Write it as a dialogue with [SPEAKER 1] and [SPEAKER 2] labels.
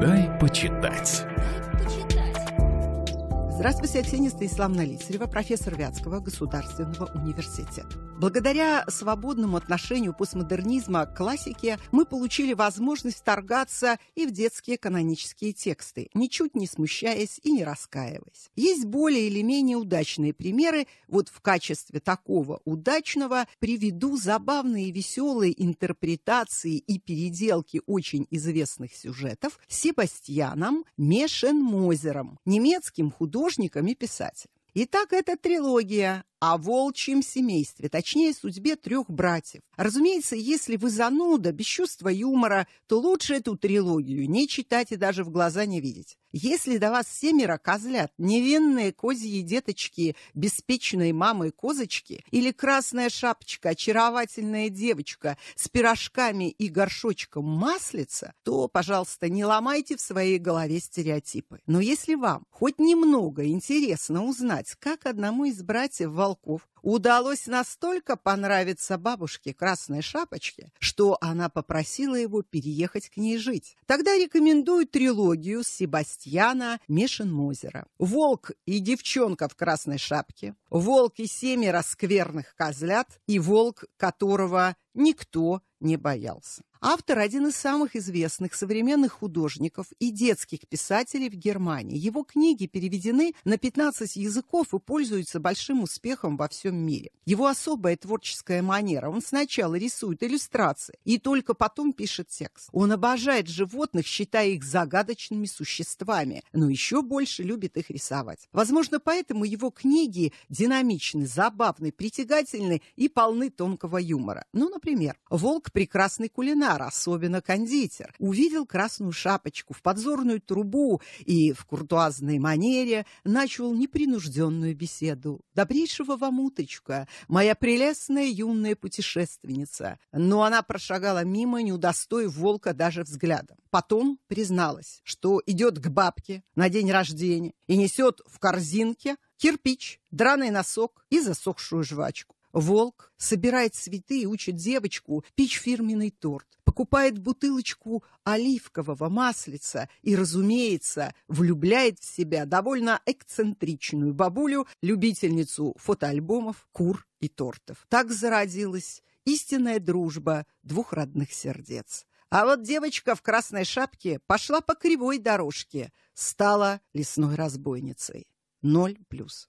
[SPEAKER 1] Дай почитать. Здравствуйте, Аксения Станиславовна Лицарева, профессор Вятского государственного университета. Благодаря свободному отношению постмодернизма к классике мы получили возможность вторгаться и в детские канонические тексты, ничуть не смущаясь и не раскаиваясь. Есть более или менее удачные примеры. Вот в качестве такого удачного приведу забавные и веселые интерпретации и переделки очень известных сюжетов Себастьяном Мешенмозером, немецким художником, художником и писателем. Итак, это трилогия о волчьем семействе, точнее, судьбе трех братьев. Разумеется, если вы зануда, без чувства юмора, то лучше эту трилогию не читать и даже в глаза не видеть. Если до вас семеро козлят, невинные козьи деточки, беспечные мамы-козочки или красная шапочка, очаровательная девочка с пирожками и горшочком маслица, то, пожалуйста, не ломайте в своей голове стереотипы. Но если вам хоть немного интересно узнать, как одному из братьев во волков удалось настолько понравиться бабушке Красной Шапочке, что она попросила его переехать к ней жить. Тогда рекомендую трилогию Себастьяна Мешенмозера. «Волк и девчонка в Красной Шапке», «Волк и семеро скверных козлят» и «Волк, которого никто не боялся. Автор – один из самых известных современных художников и детских писателей в Германии. Его книги переведены на 15 языков и пользуются большим успехом во всем мире. Его особая творческая манера. Он сначала рисует иллюстрации и только потом пишет текст. Он обожает животных, считая их загадочными существами, но еще больше любит их рисовать. Возможно, поэтому его книги динамичны, забавны, притягательны и полны тонкого юмора. Ну, например, «Волк – прекрасный кулинар», кулинар, особенно кондитер, увидел красную шапочку в подзорную трубу и в куртуазной манере начал непринужденную беседу. «Добрейшего вам уточка, моя прелестная юная путешественница!» Но она прошагала мимо, не удостоив волка даже взглядом. Потом призналась, что идет к бабке на день рождения и несет в корзинке кирпич, драный носок и засохшую жвачку. Волк собирает цветы и учит девочку печь фирменный торт, покупает бутылочку оливкового маслица и, разумеется, влюбляет в себя довольно эксцентричную бабулю, любительницу фотоальбомов, кур и тортов. Так зародилась истинная дружба двух родных сердец. А вот девочка в красной шапке пошла по кривой дорожке, стала лесной разбойницей. Ноль плюс.